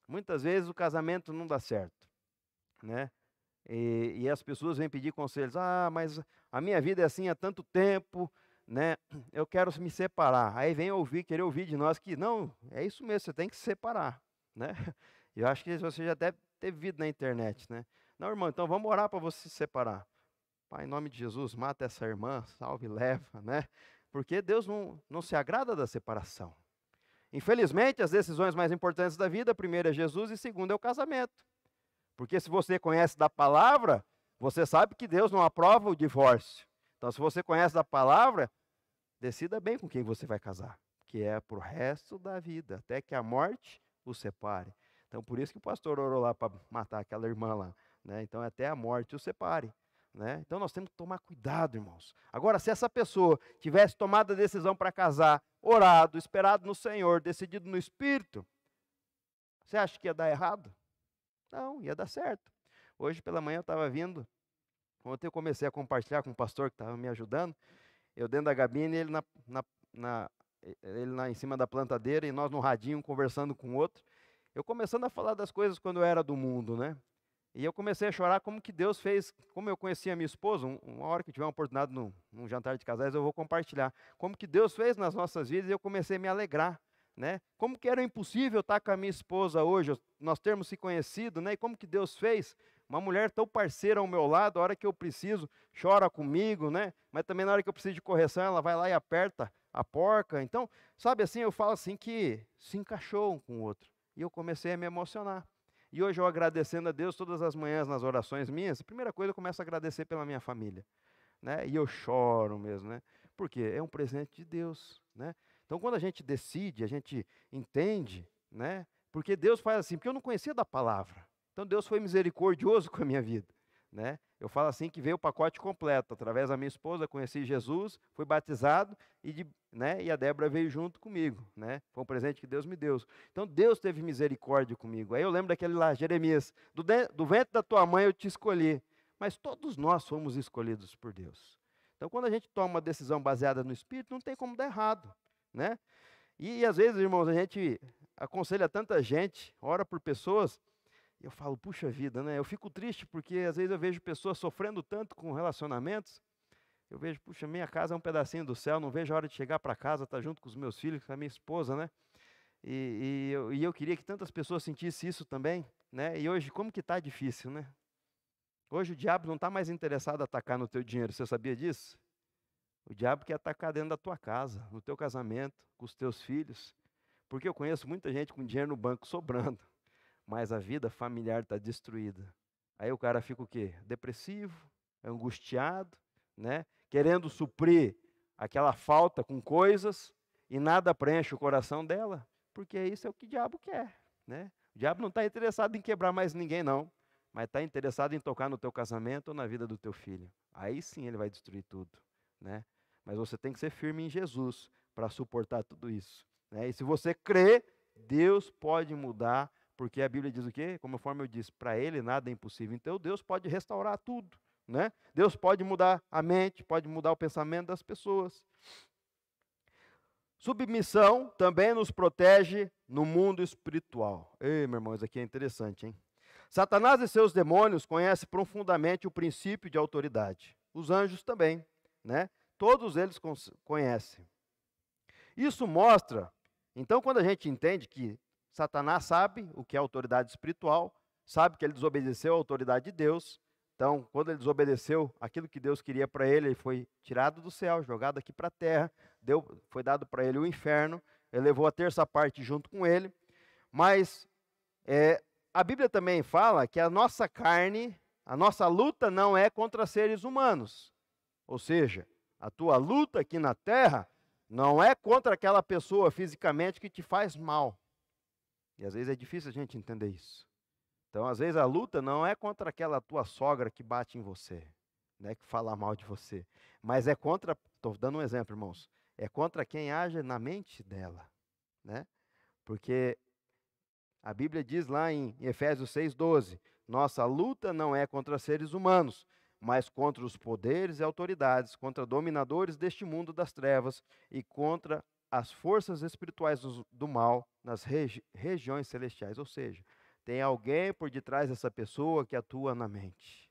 Muitas vezes o casamento não dá certo, né? E, e, as pessoas vêm pedir conselhos. Ah, mas a minha vida é assim há tanto tempo, né? Eu quero me separar. Aí vem ouvir, querer ouvir de nós que não, é isso mesmo, você tem que se separar, né? Eu acho que você já deve ter vivido na internet, né? Não, irmão, então vamos orar para você se separar. Pai, em nome de Jesus, mata essa irmã, salve, leva, né? Porque Deus não, não se agrada da separação. Infelizmente, as decisões mais importantes da vida, primeiro é Jesus e segundo é o casamento. Porque se você conhece da palavra, você sabe que Deus não aprova o divórcio. Então, se você conhece da palavra, decida bem com quem você vai casar, que é para o resto da vida, até que a morte os separe. Então, por isso que o pastor orou lá para matar aquela irmã lá. Né? Então, até a morte os separe. Né? Então nós temos que tomar cuidado, irmãos. Agora, se essa pessoa tivesse tomado a decisão para casar, orado, esperado no Senhor, decidido no Espírito, você acha que ia dar errado? Não, ia dar certo. Hoje pela manhã eu estava vindo, ontem eu comecei a compartilhar com o um pastor que estava me ajudando, eu dentro da gabine, ele, na, na, na, ele lá em cima da plantadeira e nós no radinho conversando com o outro. Eu começando a falar das coisas quando eu era do mundo, né? E eu comecei a chorar como que Deus fez, como eu conheci a minha esposa, uma hora que tiver uma oportunidade num, num jantar de casais, eu vou compartilhar. Como que Deus fez nas nossas vidas e eu comecei a me alegrar. Né? Como que era impossível estar com a minha esposa hoje, nós termos se conhecido, né? E como que Deus fez? Uma mulher tão parceira ao meu lado, a hora que eu preciso, chora comigo, né? Mas também na hora que eu preciso de correção, ela vai lá e aperta a porca. Então, sabe assim, eu falo assim que se encaixou um com o outro. E eu comecei a me emocionar. E hoje eu agradecendo a Deus todas as manhãs nas orações minhas, a primeira coisa eu começo a agradecer pela minha família, né? E eu choro mesmo, né? Porque é um presente de Deus, né? Então quando a gente decide, a gente entende, né? Porque Deus faz assim, porque eu não conhecia da palavra. Então Deus foi misericordioso com a minha vida. Né? Eu falo assim que veio o pacote completo. Através da minha esposa conheci Jesus, fui batizado e, de, né, e a Débora veio junto comigo. Né? Foi um presente que Deus me deu. Então Deus teve misericórdia comigo. Aí eu lembro daquele lá, Jeremias, do, de, do da tua mãe eu te escolhi. Mas todos nós fomos escolhidos por Deus. Então quando a gente toma uma decisão baseada no Espírito, não tem como dar errado. Né? E, e às vezes, irmãos, a gente aconselha tanta gente, ora por pessoas eu falo, puxa vida, né? Eu fico triste porque às vezes eu vejo pessoas sofrendo tanto com relacionamentos. Eu vejo, puxa, minha casa é um pedacinho do céu, não vejo a hora de chegar para casa, estar tá junto com os meus filhos, com a minha esposa, né? E, e, eu, e eu queria que tantas pessoas sentissem isso também, né? E hoje, como que está difícil, né? Hoje o diabo não está mais interessado em atacar no teu dinheiro, você sabia disso? O diabo quer atacar dentro da tua casa, no teu casamento, com os teus filhos. Porque eu conheço muita gente com dinheiro no banco sobrando mas a vida familiar está destruída. Aí o cara fica o quê? Depressivo, angustiado, né? Querendo suprir aquela falta com coisas e nada preenche o coração dela, porque isso é o que o diabo quer, né? O diabo não está interessado em quebrar mais ninguém, não, mas está interessado em tocar no teu casamento ou na vida do teu filho. Aí sim ele vai destruir tudo, né? Mas você tem que ser firme em Jesus para suportar tudo isso. Né? E se você crê, Deus pode mudar porque a Bíblia diz o quê? Como eu disse, para ele nada é impossível. Então Deus pode restaurar tudo, né? Deus pode mudar a mente, pode mudar o pensamento das pessoas. Submissão também nos protege no mundo espiritual. Ei, meu irmão, isso aqui é interessante, hein? Satanás e seus demônios conhecem profundamente o princípio de autoridade. Os anjos também, né? Todos eles conhecem. Isso mostra, então, quando a gente entende que Satanás sabe o que é autoridade espiritual, sabe que ele desobedeceu à autoridade de Deus. Então, quando ele desobedeceu aquilo que Deus queria para ele, ele foi tirado do céu, jogado aqui para a terra, deu, foi dado para ele o inferno, ele levou a terça parte junto com ele. Mas é, a Bíblia também fala que a nossa carne, a nossa luta não é contra seres humanos. Ou seja, a tua luta aqui na terra não é contra aquela pessoa fisicamente que te faz mal. E às vezes é difícil a gente entender isso. Então, às vezes a luta não é contra aquela tua sogra que bate em você, né, que fala mal de você, mas é contra, estou dando um exemplo, irmãos, é contra quem age na mente dela, né? Porque a Bíblia diz lá em Efésios 6:12, nossa luta não é contra seres humanos, mas contra os poderes e autoridades, contra dominadores deste mundo das trevas e contra as forças espirituais do, do mal nas regi regiões celestiais. Ou seja, tem alguém por detrás dessa pessoa que atua na mente.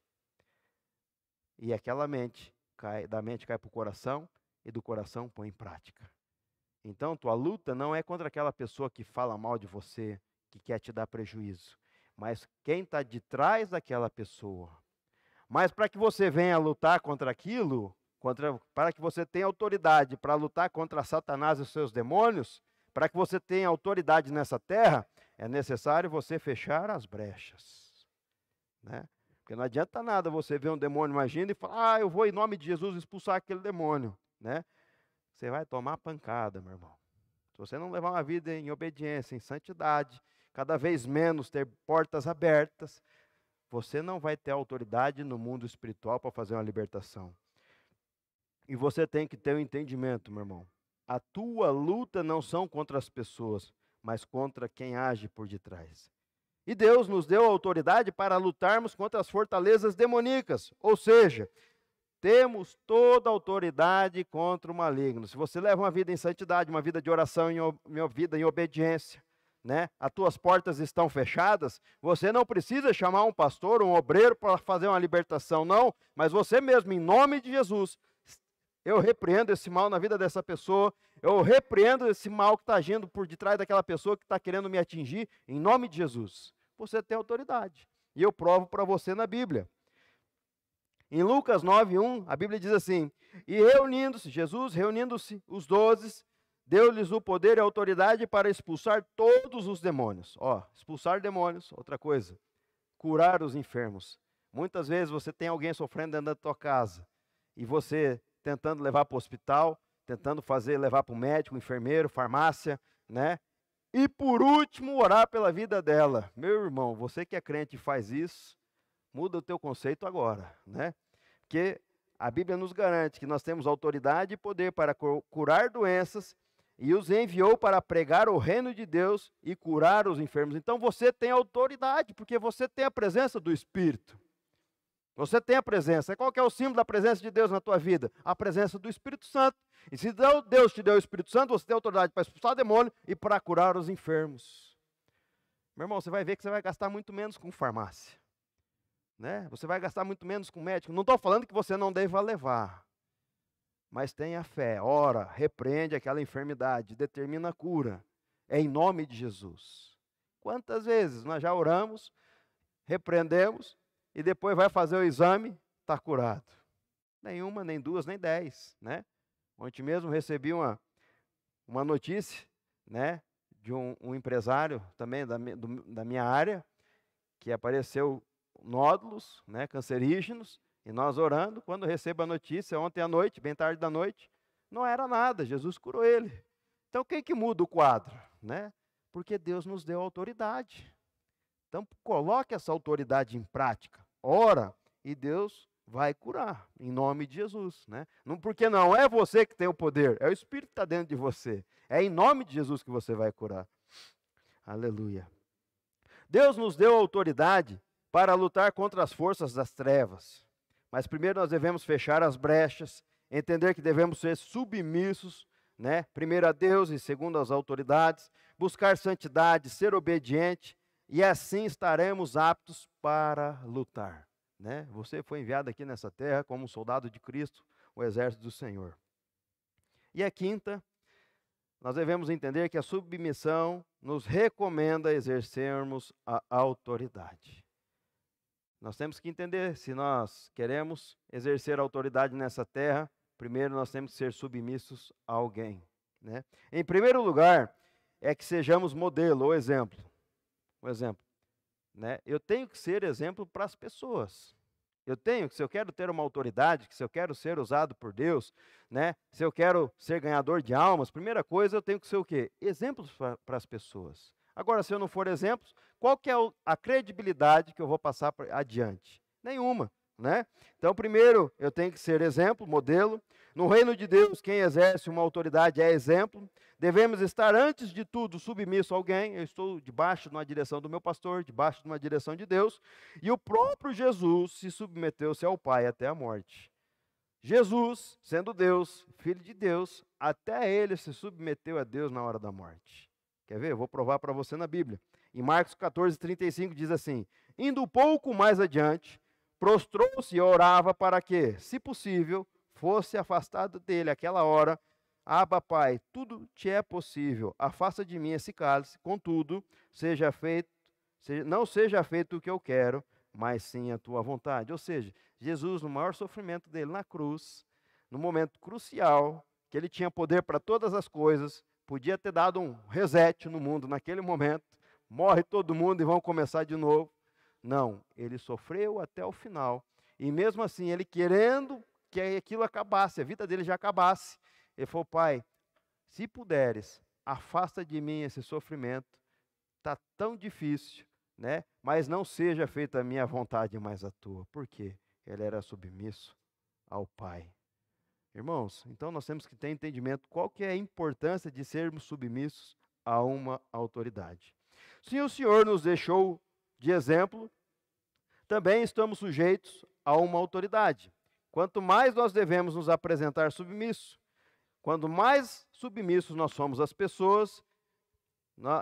E aquela mente cai, da mente cai para o coração e do coração põe em prática. Então, tua luta não é contra aquela pessoa que fala mal de você, que quer te dar prejuízo, mas quem está de trás daquela pessoa. Mas para que você venha lutar contra aquilo, contra, para que você tenha autoridade para lutar contra Satanás e os seus demônios, para que você tenha autoridade nessa terra, é necessário você fechar as brechas. Né? Porque não adianta nada você ver um demônio agindo e falar, ah, eu vou em nome de Jesus expulsar aquele demônio. Né? Você vai tomar pancada, meu irmão. Se você não levar uma vida em obediência, em santidade, cada vez menos ter portas abertas, você não vai ter autoridade no mundo espiritual para fazer uma libertação. E você tem que ter o um entendimento, meu irmão. A tua luta não são contra as pessoas, mas contra quem age por detrás. E Deus nos deu autoridade para lutarmos contra as fortalezas demoníacas, ou seja, temos toda a autoridade contra o maligno. Se você leva uma vida em santidade, uma vida de oração, uma vida em obediência, né? As tuas portas estão fechadas, você não precisa chamar um pastor, um obreiro para fazer uma libertação, não, mas você mesmo, em nome de Jesus, eu repreendo esse mal na vida dessa pessoa. Eu repreendo esse mal que está agindo por detrás daquela pessoa que está querendo me atingir, em nome de Jesus. Você tem autoridade. E eu provo para você na Bíblia. Em Lucas 1, a Bíblia diz assim: E reunindo-se, Jesus reunindo-se os doze, deu-lhes o poder e a autoridade para expulsar todos os demônios. Ó, expulsar demônios, outra coisa. Curar os enfermos. Muitas vezes você tem alguém sofrendo dentro da tua casa e você tentando levar para o hospital, tentando fazer levar para o médico, enfermeiro, farmácia, né? E por último, orar pela vida dela. Meu irmão, você que é crente e faz isso, muda o teu conceito agora, né? Porque a Bíblia nos garante que nós temos autoridade e poder para curar doenças e os enviou para pregar o reino de Deus e curar os enfermos. Então você tem autoridade, porque você tem a presença do Espírito. Você tem a presença. Qual é o símbolo da presença de Deus na tua vida? A presença do Espírito Santo. E se Deus te deu o Espírito Santo, você tem autoridade para expulsar o demônio e para curar os enfermos. Meu irmão, você vai ver que você vai gastar muito menos com farmácia. Né? Você vai gastar muito menos com médico. Não estou falando que você não deva levar. Mas tenha fé, ora, repreende aquela enfermidade, determina a cura. É em nome de Jesus. Quantas vezes nós já oramos, repreendemos e depois vai fazer o exame, está curado. Nenhuma, nem duas, nem dez, né? Ontem mesmo recebi uma, uma notícia, né? De um, um empresário também da, do, da minha área, que apareceu nódulos, né? Cancerígenos, e nós orando, quando recebo a notícia, ontem à noite, bem tarde da noite, não era nada, Jesus curou ele. Então, quem que muda o quadro, né? Porque Deus nos deu autoridade. Então, coloque essa autoridade em prática ora e Deus vai curar, em nome de Jesus, né? Não, porque não é você que tem o poder, é o Espírito que está dentro de você. É em nome de Jesus que você vai curar. Aleluia. Deus nos deu autoridade para lutar contra as forças das trevas. Mas primeiro nós devemos fechar as brechas, entender que devemos ser submissos, né? Primeiro a Deus e segundo às autoridades, buscar santidade, ser obediente e assim estaremos aptos para lutar. Né? Você foi enviado aqui nessa terra como um soldado de Cristo, o exército do Senhor. E a quinta, nós devemos entender que a submissão nos recomenda exercermos a autoridade. Nós temos que entender, se nós queremos exercer autoridade nessa terra, primeiro nós temos que ser submissos a alguém. Né? Em primeiro lugar, é que sejamos modelo ou exemplo um exemplo. Né? Eu tenho que ser exemplo para as pessoas. Eu tenho que, se eu quero ter uma autoridade, que se eu quero ser usado por Deus, né? se eu quero ser ganhador de almas, primeira coisa, eu tenho que ser o quê? Exemplos para as pessoas. Agora, se eu não for exemplo, qual que é a credibilidade que eu vou passar adiante? Nenhuma, né? Então, primeiro, eu tenho que ser exemplo, modelo. No reino de Deus, quem exerce uma autoridade é exemplo. Devemos estar, antes de tudo, submisso a alguém. Eu estou debaixo de uma direção do meu pastor, debaixo de uma direção de Deus. E o próprio Jesus se submeteu-se ao Pai até a morte. Jesus, sendo Deus, filho de Deus, até ele se submeteu a Deus na hora da morte. Quer ver? Eu vou provar para você na Bíblia. Em Marcos 14, 35 diz assim: Indo um pouco mais adiante, prostrou-se e orava para que, se possível, fosse afastado dele aquela hora, Aba, Pai, tudo te é possível. Afasta de mim esse cálice, contudo, seja feito, seja, não seja feito o que eu quero, mas sim a tua vontade. Ou seja, Jesus, no maior sofrimento dele na cruz, no momento crucial, que ele tinha poder para todas as coisas, podia ter dado um reset no mundo naquele momento, morre todo mundo e vão começar de novo. Não, ele sofreu até o final. E mesmo assim, ele querendo que aquilo acabasse, a vida dele já acabasse. Ele falou: Pai, se puderes, afasta de mim esse sofrimento, está tão difícil, né? mas não seja feita a minha vontade, mas a tua. Por quê? Ele era submisso ao Pai. Irmãos, então nós temos que ter entendimento qual que é a importância de sermos submissos a uma autoridade. Se o Senhor nos deixou de exemplo, também estamos sujeitos a uma autoridade. Quanto mais nós devemos nos apresentar submissos, quando mais submissos nós somos às pessoas,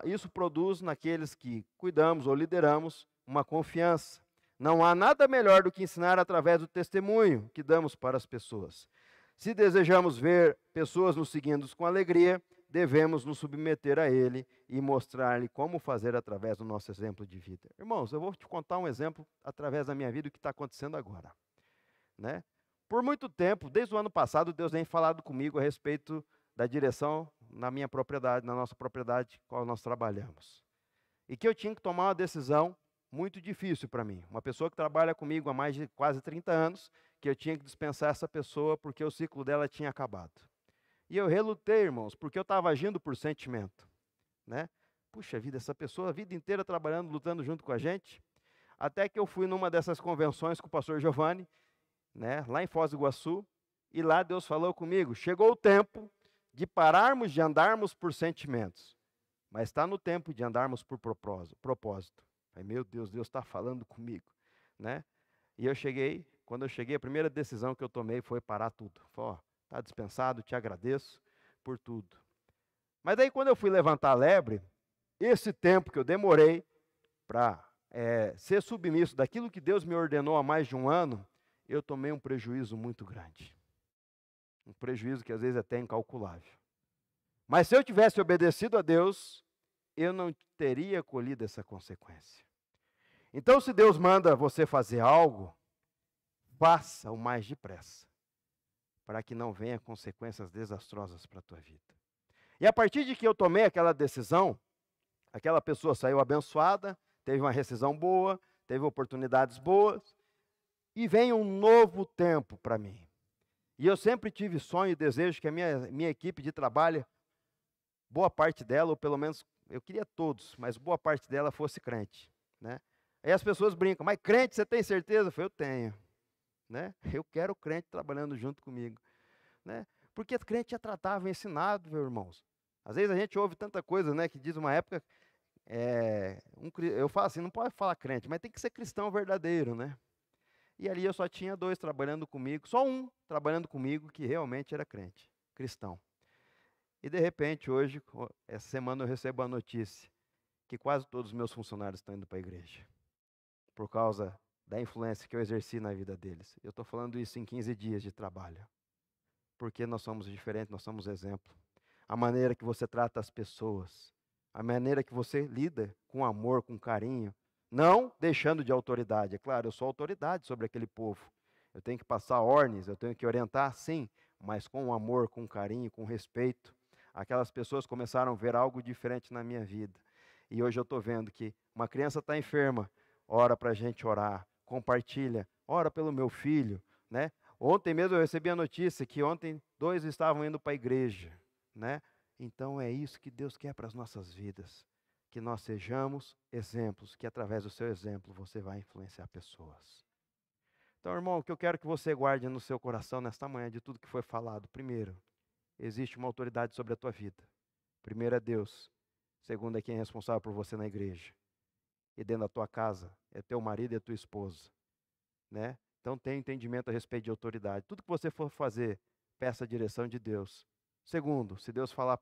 isso produz naqueles que cuidamos ou lideramos uma confiança. Não há nada melhor do que ensinar através do testemunho que damos para as pessoas. Se desejamos ver pessoas nos seguindo com alegria, devemos nos submeter a Ele e mostrar-lhe como fazer através do nosso exemplo de vida. Irmãos, eu vou te contar um exemplo através da minha vida o que está acontecendo agora. Né? Por muito tempo, desde o ano passado, Deus tem falado comigo a respeito da direção na minha propriedade, na nossa propriedade, qual nós trabalhamos. E que eu tinha que tomar uma decisão muito difícil para mim. Uma pessoa que trabalha comigo há mais de quase 30 anos, que eu tinha que dispensar essa pessoa porque o ciclo dela tinha acabado. E eu relutei, irmãos, porque eu estava agindo por sentimento, né? Puxa vida, essa pessoa a vida inteira trabalhando, lutando junto com a gente. Até que eu fui numa dessas convenções com o pastor Giovanni né, lá em Foz do Iguaçu, e lá Deus falou comigo: chegou o tempo de pararmos de andarmos por sentimentos, mas está no tempo de andarmos por propósito. Aí, meu Deus, Deus está falando comigo, né? E eu cheguei, quando eu cheguei, a primeira decisão que eu tomei foi parar tudo. Está oh, tá dispensado, te agradeço por tudo. Mas aí quando eu fui levantar a lebre, esse tempo que eu demorei para é, eh, ser submisso daquilo que Deus me ordenou há mais de um ano, eu tomei um prejuízo muito grande. Um prejuízo que às vezes é até incalculável. Mas se eu tivesse obedecido a Deus, eu não teria colhido essa consequência. Então, se Deus manda você fazer algo, faça o mais depressa, para que não venha consequências desastrosas para a tua vida. E a partir de que eu tomei aquela decisão, aquela pessoa saiu abençoada, teve uma rescisão boa, teve oportunidades boas, e vem um novo tempo para mim. E eu sempre tive sonho e desejo que a minha, minha equipe de trabalho, boa parte dela, ou pelo menos eu queria todos, mas boa parte dela fosse crente. Né? Aí as pessoas brincam, mas crente você tem certeza? Eu, eu tenho. Né? Eu quero crente trabalhando junto comigo. Né? Porque crente é tratado, é ensinado, meus irmãos. Às vezes a gente ouve tanta coisa, né, que diz uma época, é, um, eu falo assim, não pode falar crente, mas tem que ser cristão verdadeiro, né? E ali eu só tinha dois trabalhando comigo, só um trabalhando comigo que realmente era crente, cristão. E de repente, hoje, essa semana, eu recebo a notícia que quase todos os meus funcionários estão indo para a igreja, por causa da influência que eu exerci na vida deles. Eu estou falando isso em 15 dias de trabalho, porque nós somos diferentes, nós somos exemplo. A maneira que você trata as pessoas, a maneira que você lida com amor, com carinho, não deixando de autoridade. É claro, eu sou autoridade sobre aquele povo. Eu tenho que passar ordens, eu tenho que orientar, sim, mas com amor, com carinho, com respeito. Aquelas pessoas começaram a ver algo diferente na minha vida. E hoje eu estou vendo que uma criança está enferma, ora para a gente orar, compartilha, ora pelo meu filho. Né? Ontem mesmo eu recebi a notícia que ontem dois estavam indo para a igreja. Né? Então é isso que Deus quer para as nossas vidas que nós sejamos exemplos, que através do seu exemplo você vai influenciar pessoas. Então, irmão, o que eu quero que você guarde no seu coração nesta manhã de tudo que foi falado. Primeiro, existe uma autoridade sobre a tua vida. Primeiro é Deus. Segundo é quem é responsável por você na igreja. E dentro da tua casa, é teu marido e tua esposa. Né? Então, tenha entendimento a respeito de autoridade. Tudo que você for fazer, peça a direção de Deus Segundo, se Deus falar,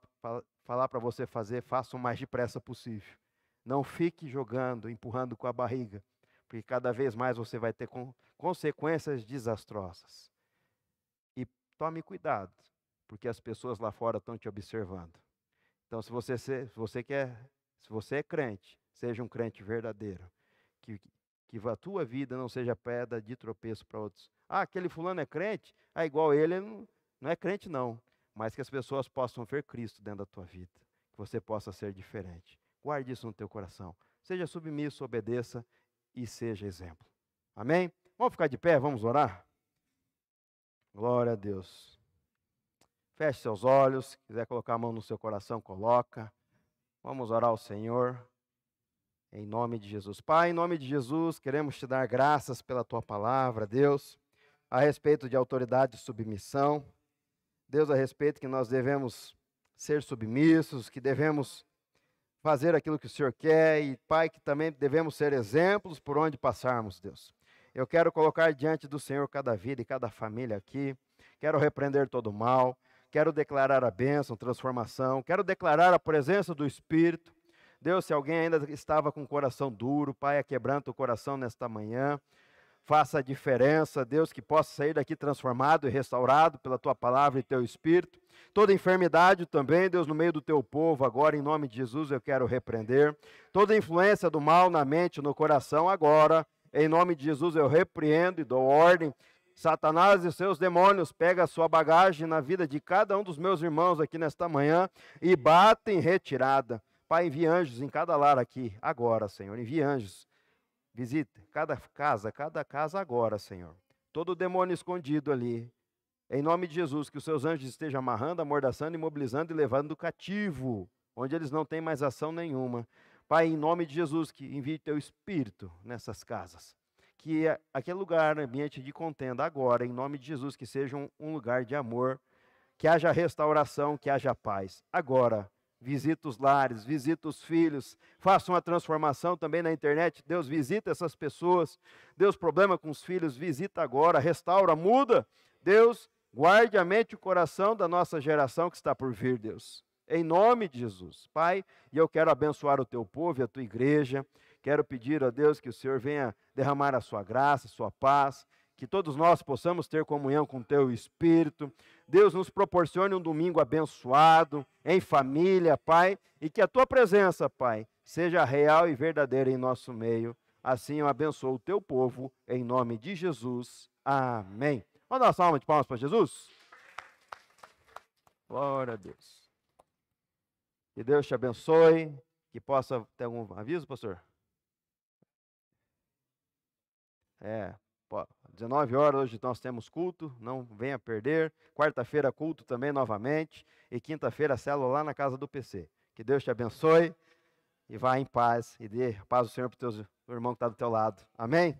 falar para você fazer, faça o mais depressa possível. Não fique jogando, empurrando com a barriga, porque cada vez mais você vai ter consequências desastrosas. E tome cuidado, porque as pessoas lá fora estão te observando. Então, se você, se você quer, se você é crente, seja um crente verdadeiro, que, que a tua vida não seja pedra de tropeço para outros. Ah, aquele fulano é crente? Ah, igual ele, não, não é crente não mas que as pessoas possam ver Cristo dentro da tua vida, que você possa ser diferente. Guarde isso no teu coração. Seja submisso, obedeça e seja exemplo. Amém? Vamos ficar de pé, vamos orar? Glória a Deus. Feche seus olhos, se quiser colocar a mão no seu coração, coloca. Vamos orar ao Senhor. Em nome de Jesus. Pai, em nome de Jesus, queremos te dar graças pela tua palavra, Deus, a respeito de autoridade e submissão. Deus a respeito que nós devemos ser submissos, que devemos fazer aquilo que o Senhor quer e, Pai, que também devemos ser exemplos por onde passarmos, Deus. Eu quero colocar diante do Senhor cada vida e cada família aqui. Quero repreender todo o mal. Quero declarar a bênção, transformação. Quero declarar a presença do Espírito. Deus, se alguém ainda estava com o coração duro, Pai, quebranta o coração nesta manhã faça a diferença, Deus, que possa sair daqui transformado e restaurado pela tua palavra e teu espírito. Toda enfermidade também, Deus, no meio do teu povo, agora em nome de Jesus eu quero repreender. Toda influência do mal na mente, no coração, agora, em nome de Jesus eu repreendo e dou ordem. Satanás e seus demônios pega a sua bagagem na vida de cada um dos meus irmãos aqui nesta manhã e batem retirada. Pai, envia anjos em cada lar aqui, agora, Senhor, envia anjos Visita cada casa, cada casa agora, Senhor. Todo demônio escondido ali. Em nome de Jesus, que os seus anjos estejam amarrando, amordaçando, imobilizando e levando cativo, onde eles não têm mais ação nenhuma. Pai, em nome de Jesus, que envie teu espírito nessas casas. Que é aquele lugar, né, ambiente de contenda, agora, em nome de Jesus, que seja um, um lugar de amor, que haja restauração, que haja paz. Agora, Visita os lares, visita os filhos, faça uma transformação também na internet. Deus visita essas pessoas. Deus, problema com os filhos, visita agora, restaura, muda. Deus, guarde a mente e o coração da nossa geração que está por vir, Deus. Em nome de Jesus, Pai, e eu quero abençoar o teu povo e a tua igreja. Quero pedir a Deus que o Senhor venha derramar a sua graça, a sua paz, que todos nós possamos ter comunhão com o teu espírito, Deus nos proporcione um domingo abençoado, em família, Pai, e que a tua presença, Pai, seja real e verdadeira em nosso meio. Assim eu abençoo o teu povo, em nome de Jesus. Amém. Vamos dar uma salva de palmas para Jesus? Glória a Deus. Que Deus te abençoe. Que possa ter algum aviso, pastor? É, 19 horas hoje nós temos culto, não venha perder. Quarta-feira, culto também novamente. E quinta-feira, célula lá na casa do PC. Que Deus te abençoe e vá em paz e dê paz ao Senhor para o teu irmão que está do teu lado. Amém?